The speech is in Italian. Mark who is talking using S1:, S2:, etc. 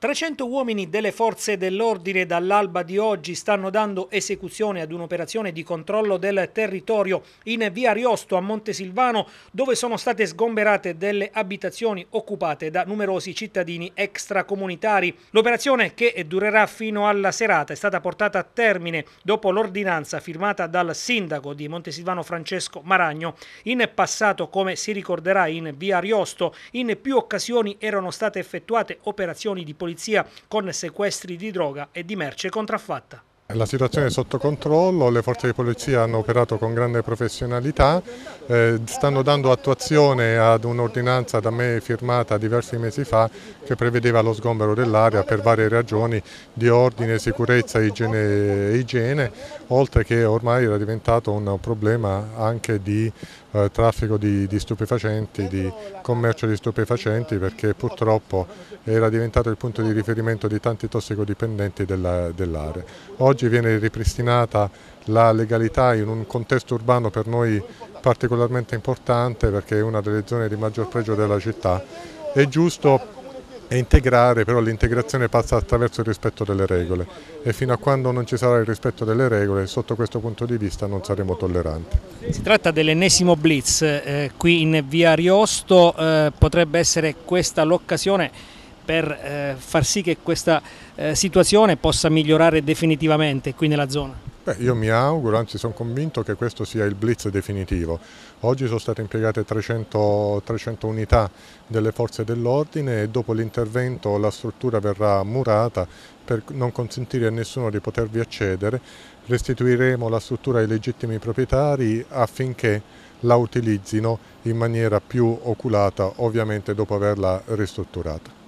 S1: 300 uomini delle forze dell'ordine dall'alba di oggi stanno dando esecuzione ad un'operazione di controllo del territorio in via Riosto a Montesilvano dove sono state sgomberate delle abitazioni occupate da numerosi cittadini extracomunitari. L'operazione che durerà fino alla serata è stata portata a termine dopo l'ordinanza firmata dal sindaco di Montesilvano Francesco Maragno. In passato, come si ricorderà in via Riosto, in più occasioni erano state effettuate operazioni di polizia polizia con sequestri di droga e di merce contraffatta.
S2: La situazione è sotto controllo, le forze di polizia hanno operato con grande professionalità, eh, stanno dando attuazione ad un'ordinanza da me firmata diversi mesi fa che prevedeva lo sgombero dell'area per varie ragioni di ordine, sicurezza, igiene, e igiene oltre che ormai era diventato un problema anche di eh, traffico di, di stupefacenti, di commercio di stupefacenti perché purtroppo era diventato il punto di riferimento di tanti tossicodipendenti dell'area. Dell oggi viene ripristinata la legalità in un contesto urbano per noi particolarmente importante perché è una delle zone di maggior pregio della città. È giusto e integrare, però l'integrazione passa attraverso il rispetto delle regole e fino a quando non ci sarà il rispetto delle regole, sotto questo punto di vista non saremo tolleranti.
S1: Si tratta dell'ennesimo blitz eh, qui in via Ariosto, eh, potrebbe essere questa l'occasione per eh, far sì che questa eh, situazione possa migliorare definitivamente qui nella zona?
S2: Beh, io mi auguro, anzi sono convinto che questo sia il blitz definitivo. Oggi sono state impiegate 300, 300 unità delle forze dell'ordine e dopo l'intervento la struttura verrà murata per non consentire a nessuno di potervi accedere. Restituiremo la struttura ai legittimi proprietari affinché la utilizzino
S1: in maniera più oculata, ovviamente dopo averla ristrutturata.